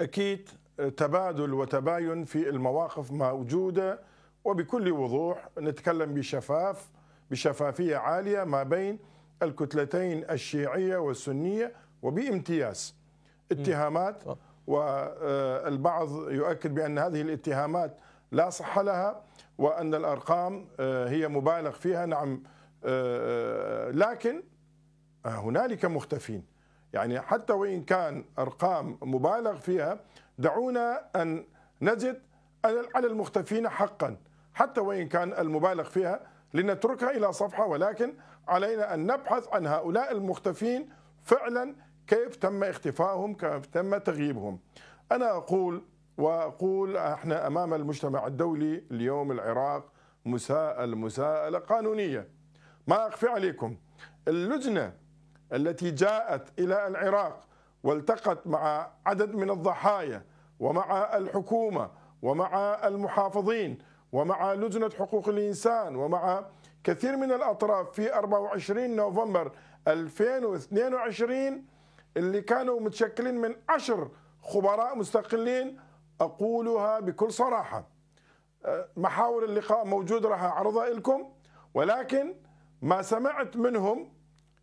اكيد تبادل وتباين في المواقف موجوده وبكل وضوح نتكلم بشفاف بشفافيه عاليه ما بين الكتلتين الشيعيه والسنيه وبامتياز اتهامات والبعض آه، يؤكد بان هذه الاتهامات لا صحه لها وان الارقام آه، هي مبالغ فيها نعم آه، لكن هنالك مختفين يعني حتى وإن كان أرقام مبالغ فيها دعونا أن نجد على المختفين حقا حتى وإن كان المبالغ فيها لنتركها إلى صفحة ولكن علينا أن نبحث عن هؤلاء المختفين فعلا كيف تم اختفائهم كيف تم تغييبهم أنا أقول وأقول احنا أمام المجتمع الدولي اليوم العراق مساءل مساءلة قانونية ما أخفي عليكم اللجنة التي جاءت إلى العراق والتقت مع عدد من الضحايا ومع الحكومة ومع المحافظين ومع لجنة حقوق الإنسان ومع كثير من الأطراف في 24 نوفمبر 2022 اللي كانوا متشكلين من عشر خبراء مستقلين أقولها بكل صراحة أه، محاور اللقاء موجود راح أعرضها لكم ولكن ما سمعت منهم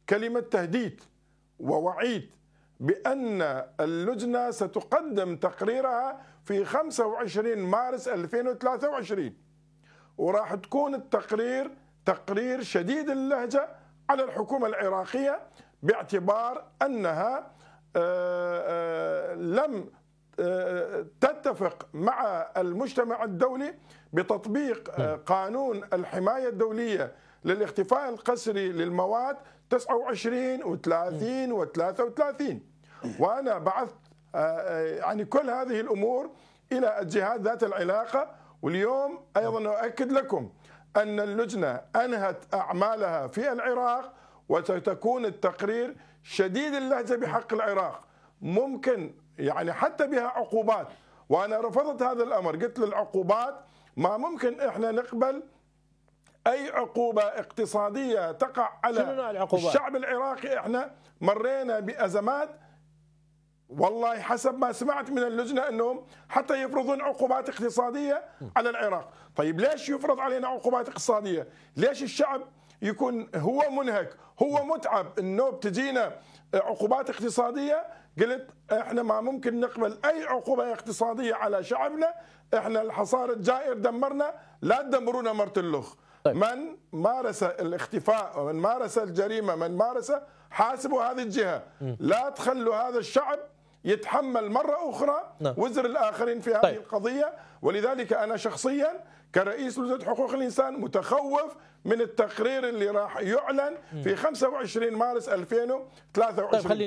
كلمة تهديد ووعيد بأن اللجنة ستقدم تقريرها في 25 مارس 2023 وراح تكون التقرير تقرير شديد اللهجة على الحكومة العراقية باعتبار أنها آه، آه، لم تتفق مع المجتمع الدولي بتطبيق آه، نعم. قانون الحماية الدولية للاختفاء القسري للمواد 29 و30 و33 وأنا بعثت آه، آه، يعني كل هذه الأمور إلى الجهات ذات العلاقة واليوم أيضا نعم. أؤكد لكم أن اللجنة أنهت أعمالها في العراق وستكون التقرير شديد اللهجة بحق العراق ممكن يعني حتى بها عقوبات وانا رفضت هذا الامر قلت للعقوبات ما ممكن احنا نقبل اي عقوبه اقتصاديه تقع على الشعب العراقي احنا مرينا بازمات والله حسب ما سمعت من اللجنه انهم حتى يفرضون عقوبات اقتصاديه على العراق، طيب ليش يفرض علينا عقوبات اقتصاديه؟ ليش الشعب يكون هو منهك هو متعب انه بتجينا عقوبات اقتصاديه قلت احنا ما ممكن نقبل اي عقوبه اقتصاديه على شعبنا احنا الحصار الجائر دمرنا لا تدمرونا مرت اللخ طيب. من مارس الاختفاء ومن مارس الجريمه من مارس حاسبوا هذه الجهه لا تخلوا هذا الشعب يتحمل مرة أخرى نعم. وزر الآخرين في هذه طيب. القضية ولذلك أنا شخصيا كرئيس لجنة حقوق الإنسان متخوف من التقرير اللي راح يعلن في 25 مارس 2023 طيب